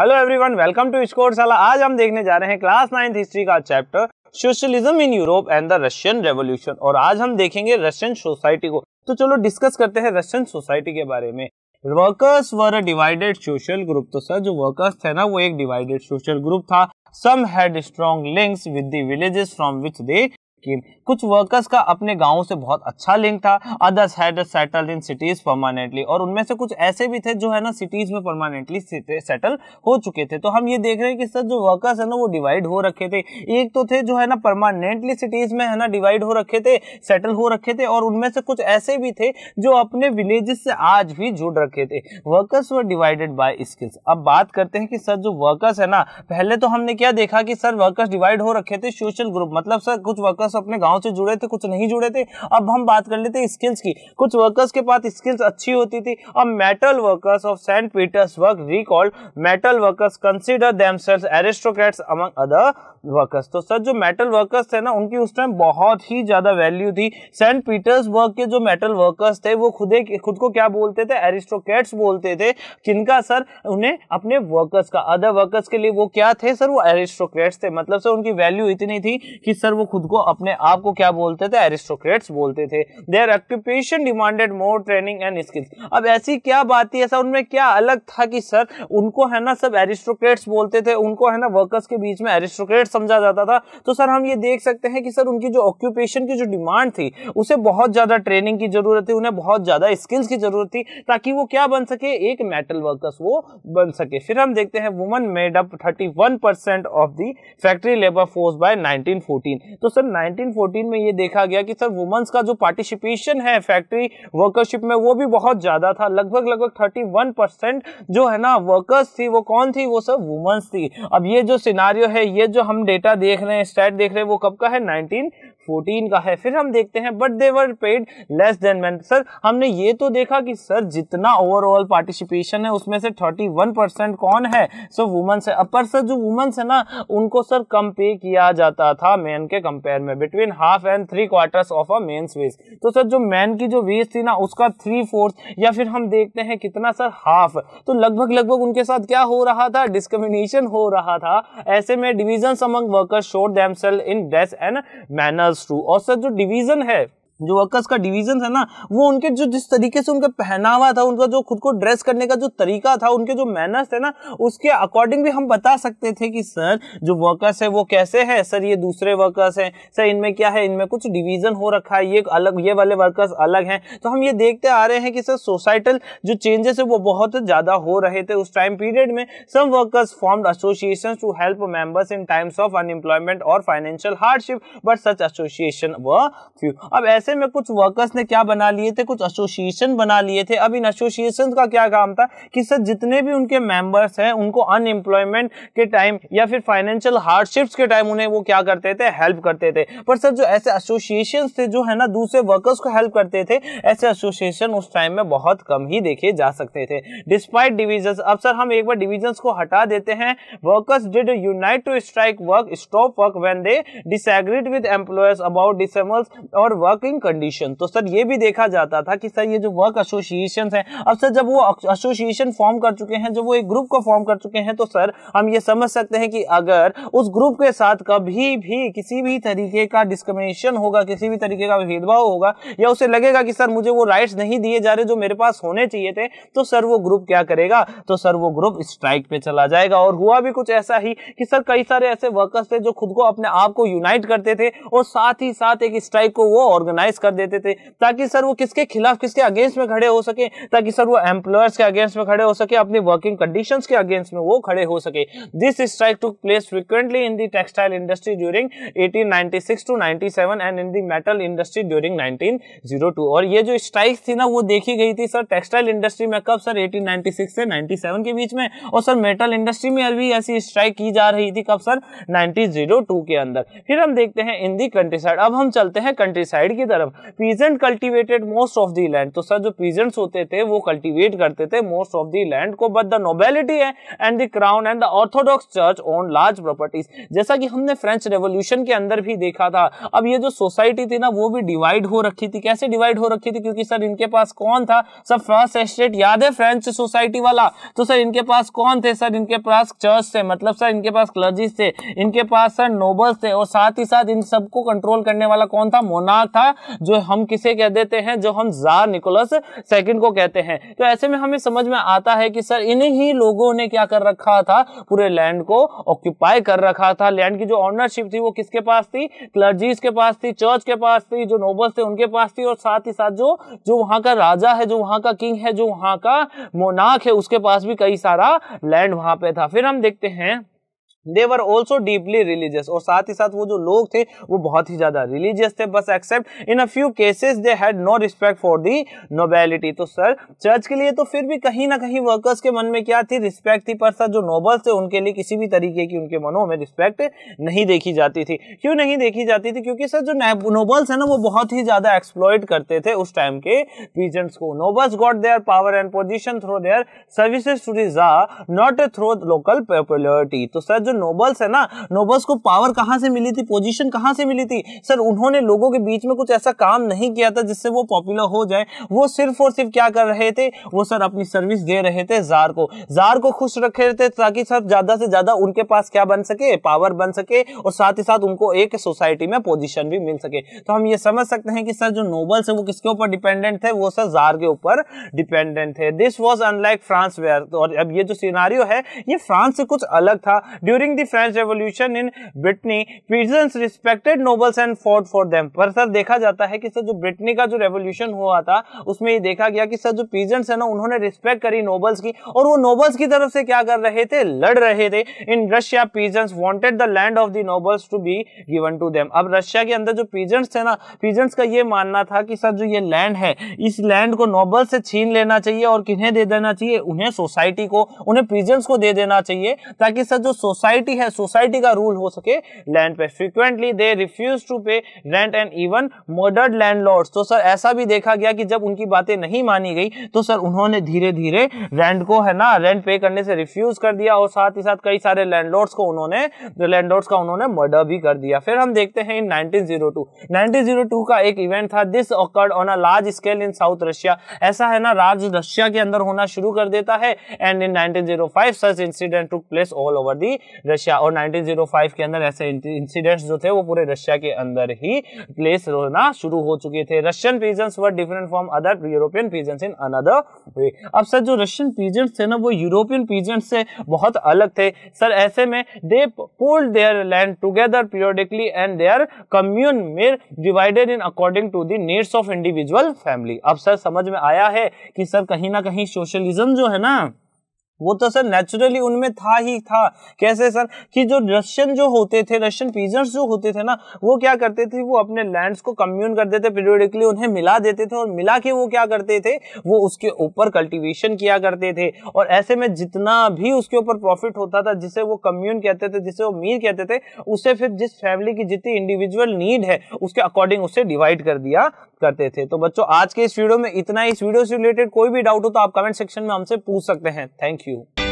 Hello everyone welcome to Score आज हम देखने जा रहे हैं क्लास नाइन्थ हिस्ट्री का chapter socialism in Europe and the Russian revolution और आज हम देखेंगे रशियन सोसाइटी को तो चलो डिस्कस करते हैं रशियन सोसाइटी के बारे में workers were divided social group तो सर जो वर्कर्स थे ना वो एक डिवाइडेड सोशल ग्रुप था some had strong links with the villages from which they came कुछ वर्कर्स का अपने गाँव से बहुत अच्छा लिंक था others had settle in cities permanently और उनमें से कुछ ऐसे भी थे जो है ना सिटीज में परमानेंटली सेटल हो चुके थे तो हम ये देख रहे हैं कि सर जो वर्कर्स है ना वो डिवाइड हो रखे थे एक तो थे जो है ना परमानेंटली सिटीज में है ना डिवाइड हो रखे थे सेटल हो रखे थे और उनमें से कुछ ऐसे भी थे जो अपने विलेजेस से आज भी जुड़ रखे थे वर्कर्स व डिवाइडेड बाय स्किल्स अब बात करते हैं कि सर जो वर्कर्स है ना पहले तो हमने क्या देखा कि सर वर्कर्स डिवाइड हो रखे थे सोशल ग्रुप मतलब सर कुछ वर्कर्स वर्कर्स अपने गांव से जुड़े थे कुछ नहीं जुड़े थे अब हम बात कर लेते स्किल्स की कुछ वर्कर्स के पास स्किल्स अच्छी होती थी अब metal workers of Saint Petersburg recalled metal workers consider them selves aristocrats among other workers तो सर जो मेटल वर्कर्स थे ना उनकी उस टाइम बहुत ही ज्यादा वैल्यू थी सेंट पीटर्सबर्ग के जो मेटल वर्कर्स थे वो खुद खुद को क्या बोलते थे एरिस्टोक्रेट्स बोलते थे किनका सर उन्हें अपने वर्कर्स का अदर वर्कर्स के लिए वो क्या थे सर वो एरिस्टोक्रेट्स थे मतलब सर उनकी वैल्यू इतनी थी कि सर वो खुद को अपने अपने आप को क्या बोलते थे एरिस्टोक्रेट्स बोलते थे their occupation demanded more training and skills अब ऐसी क्या बात थी ऐसा उनमें क्या अलग था कि सर उनको है ना सब एरिस्टोक्रेट्स बोलते थे उनको है ना वर्कर्स के बीच में एरिस्टोक्रेट समझा जाता था तो सर हम ये देख सकते हैं कि सर उनकी जो ऑक्यूपेशन की जो डिमांड थी उसे बहुत ज़्यादा ट्रेनिंग की जरूरत थी उन्हें बहुत ज़्यादा स्किल्स की जरूरत थी ताकि वो क्या बन सके एक मेटल वर्कर्स वो बन सके फिर हम देखते हैं woman made up thirty of the factory labour force by nineteen तो सर 1914 में ये देखा गया कि सर वुमेन्स का जो पार्टिसिपेशन है फैक्ट्री वर्करशिप में वो भी बहुत ज़्यादा था लगभग लगभग 31 परसेंट जो है ना वर्कर्स थी वो कौन थी वो सर वुमेन्स थी अब ये जो सिनारियो है ये जो हम डेटा देख रहे हैं स्टैट देख रहे हैं वो कब का है नाइनटीन 14 का है फिर हम देखते हैं but they were paid less than man sir हमने ये तो देखा कि सर जितना ओवरऑल पार्टिसिपेशन है उसमें से 31 परसेंट कौन है सो वुमेंस है अपर सर जो वुमेंस है ना उनको सर कम पे किया जाता था मैन के कंपेयर में between half and three quarters of a men's wage तो सर जो मैन की जो वेज थी ना उसका थ्री फोर्थ या फिर हम देखते हैं कितना सर हाफ तो लगभग लगभग उनके साथ क्या हो रहा था डिस्क्रिमिनेशन हो रहा था ऐसे में division among workers shore sell in dress and manners equals to और सर जो डिवीजन है जो वर्कर्स का डिवीजन है ना वो उनके जो जिस तरीके से उनका पहनावा था उनका जो खुद को ड्रेस करने का जो तरीका था उनके जो मैनर्स थे ना उसके अकॉर्डिंग भी हम बता सकते थे कि सर जो वर्कर्स है वो कैसे है सर ये दूसरे वर्कर्स हैं सर इनमें क्या है इनमें कुछ डिवीजन हो रखा है ये अलग ये वाले वर्कर्स अलग हैं तो हम ये देखते आ रहे हैं कि सर सोसाइटल जो चेंजेस है वो बहुत ज़्यादा हो रहे थे उस टाइम पीरियड में some workers form association to help members in times of unemployment और financial hardship but such association were few अब ऐसे ऐसे में कुछ वर्कर्स ने क्या बना लिए थे कुछ एसोसिएशन बना लिए थे अब इन एसोसिएशन का क्या काम था कि सर जितने भी उनके मेंबर्स हैं उनको अनएम्प्लॉयमेंट के टाइम या फिर फाइनेंशियल हार्डशिप के टाइम उन्हें वो क्या करते थे हेल्प करते थे पर सर जो ऐसे एसोसिएशन थे जो है ना दूसरे वर्कर्स को हेल्प करते थे ऐसे एसोसिएशन उस टाइम में बहुत कम ही देखे जा सकते थे डिस्पाइट डिविजन अब सर हम एक बार डिविजन को हटा देते हैं workers did unite to strike work stop work when they disagreed with employ about disables और वर्किंग वर्किंग कंडीशन तो सर ये भी देखा जाता था कि सर ये जो वर्क एसोसिएशन है अब सर जब वो एसोसिएशन फॉर्म कर चुके हैं जब वो एक ग्रुप को फॉर्म कर चुके हैं तो सर हम ये समझ सकते हैं कि अगर उस ग्रुप के साथ कभी भी किसी भी तरीके का डिस्क्रिमिनेशन होगा किसी भी तरीके का भेदभाव होगा या उसे लगेगा कि सर मुझे वो राइट्स नहीं दिए जा रहे जो मेरे पास होने चाहिए थे तो सर वो ग्रुप क्या करेगा तो सर वो ग्रुप स्ट्राइक पे चला जाएगा और हुआ भी कुछ ऐसा ही कि सर कई सारे ऐसे वर्कर्स थे जो खुद को अपने आप को यूनाइट करते थे और साथ ही साथ एक स्ट्राइक को वो ऑर्गेनाइज ऑर्गेनाइज कर देते थे ताकि सर वो किसके खिलाफ किसके अगेंस्ट में खड़े हो सके ताकि सर वो एम्प्लॉयर्स के अगेंस्ट में खड़े हो सके अपनी वर्किंग कंडीशन के अगेंस्ट में वो खड़े हो सके this strike took place frequently in the textile industry during eighteen to ninety and in the metal industry during nineteen और ये जो स्ट्राइक थी ना वो देखी गई थी सर टेक्सटाइल इंडस्ट्री में कब सर एटीन से नाइनटी के बीच में और सर मेटल इंडस्ट्री में अभी ऐसी स्ट्राइक की जा रही थी कब सर 1902 के अंदर फिर हम देखते हैं इन दी कंट्री साइड अब हम चलते हैं कंट्री साइड की तरफ अरब peasant cultivated most of the land तो सर जो पीजेंट्स होते थे वो कल्टीवेट करते थे मोस्ट ऑफ दी लैंड को बट द नोबेलिटी है and the crown and the Orthodox Church own large properties जैसा कि हमने फ्रेंच रेवोल्यूशन के अंदर भी देखा था अब ये जो सोसाइटी थी ना वो भी डिवाइड हो रखी थी कैसे डिवाइड हो रखी थी क्योंकि सर इनके पास कौन था सर फर्स्ट एस्टेट याद है फ्रेंच सोसाइटी वाला तो सर इनके पास कौन थे सर इनके पास चर्च थे मतलब सर इनके पास क्लर्जिस थे इनके पास सर नोबल्स थे और साथ ही साथ इन सबको कंट्रोल करने वाला कौन था मोनाक था जो हम किसे कह देते हैं जो हम जार निकोलस सेकंड को कहते हैं तो ऐसे में हमें समझ में आता है कि सर इन्हीं लोगों ने क्या कर रखा था पूरे लैंड को ऑक्यूपाई कर रखा था लैंड की जो ऑनरशिप थी वो किसके पास थी क्लर्जीज के पास थी चर्च के पास थी जो नोबल्स थे उनके पास थी और साथ ही साथ जो जो वहां का राजा है जो वहां का किंग है जो वहां का मोनाक है उसके पास भी कई सारा लैंड वहां पे था फिर हम देखते हैं they were also deeply religious और साथ ही साथ वो जो लोग थे वो बहुत ही ज्यादा रिलीजियस थे बस except in a few cases they had no respect for the nobility तो सर चर्च के लिए तो फिर भी कहीं ना कहीं वर्कर्स के मन में क्या थी रिस्पेक्ट थी पर सर जो नोबल्स थे उनके लिए किसी भी तरीके की उनके मनों में रिस्पेक्ट नहीं देखी जाती थी क्यों नहीं देखी जाती थी क्योंकि सर जो नोबल्स है ना वो बहुत ही ज्यादा एक्सप्लॉयड करते थे उस टाइम के पीजेंट्स को nobles got their power and position through their services to the not through local popularity तो सर जो नोबल्स है ना नोबल्स को पावर कहाँ से मिली थी पोजीशन कहाँ से मिली थी सर उन्होंने लोगों के बीच में कुछ ऐसा काम नहीं किया था जिससे वो पॉपुलर हो जाए वो सिर्फ और सिर्फ क्या कर रहे थे वो सर अपनी सर्विस दे रहे थे जार को जार को खुश रखे थे ताकि सर ज्यादा से ज्यादा उनके पास क्या बन सके पावर बन सके और साथ ही साथ उनको एक सोसाइटी में पोजिशन भी मिल सके तो हम ये समझ सकते हैं कि सर जो नोबल्स है वो किसके ऊपर डिपेंडेंट थे वो सर जार के ऊपर डिपेंडेंट थे this was unlike France where और अब ये जो सीनारियो है ये फ्रांस से कुछ अलग था during during the French revolution in Brittany peasants respected nobles and fought for them पर सर देखा जाता है कि सर जो ब्रिटनी का जो रेवोल्यूशन हुआ था उसमें ये देखा गया कि सर जो पीजेंट्स है ना उन्होंने रिस्पेक्ट करी नोबल्स की और वो नोबल्स की तरफ से क्या कर रहे थे लड़ रहे थे in Russia peasants wanted the land of the nobles to be given to them अब रशिया के अंदर जो पीजेंट्स थे ना पीजेंट्स का ये मानना था कि सर जो ये लैंड है इस लैंड को नोबल्स से छीन लेना चाहिए और किन्हें दे देना चाहिए उन्हें सोसाइटी को उन्हें पीजेंट्स को दे देना चाहिए ताकि सर जो सोसाइटी सोसाइटी है सोसाइटी का रूल हो सके लैंड पे frequently they refuse to pay rent and even murdered land तो सर ऐसा भी देखा गया कि जब उनकी बातें नहीं मानी गई तो सर उन्होंने धीरे धीरे रेंट को है ना रेंट पे करने से रिफ्यूज कर दिया और साथ ही साथ कई सारे लैंड को उन्होंने लैंड का उन्होंने मर्डर भी कर दिया फिर हम देखते हैं इन नाइनटीन का एक इवेंट था this occurred on a large scale in south Russia ऐसा है ना राज रशिया के अंदर होना शुरू कर देता है and in 1905 such incident took place all over the Russia और 1905 के अंदर ऐसे इंसिडेंट्स जो थे वो पूरे रशिया के अंदर ही प्लेस होना शुरू हो चुके थे Russian peasants were different from other European peasants in another way अब सर जो रशियन पीजेंट्स थे ना वो यूरोपियन पीजेंट्स से बहुत अलग थे सर ऐसे में they pooled their land together periodically and their commune mir divided in according to the needs of individual family अब सर समझ में आया है कि सर कहीं ना कहीं सोशलिज्म जो है ना वो तो सर नेचुरली उनमें था ही था कैसे सर कि जो रशियन जो होते थे रशियन पीजर्स जो होते थे ना वो क्या करते थे वो अपने लैंड्स को कम्यून करते थे पीरियोडिकली उन्हें मिला देते थे और मिला के वो क्या करते थे वो उसके ऊपर कल्टीवेशन किया करते थे और ऐसे में जितना भी उसके ऊपर प्रॉफिट होता था जिसे वो कम्यून कहते थे जिसे वो मीर कहते थे उसे फिर जिस फैमिली की जितनी इंडिविजुअल नीड है उसके अकॉर्डिंग उसे डिवाइड कर दिया करते थे तो बच्चों आज के इस वीडियो में इतना इस वीडियो से रिलेटेड कोई भी डाउट हो तो आप कमेंट सेक्शन में हमसे पूछ सकते हैं थैंक यू you.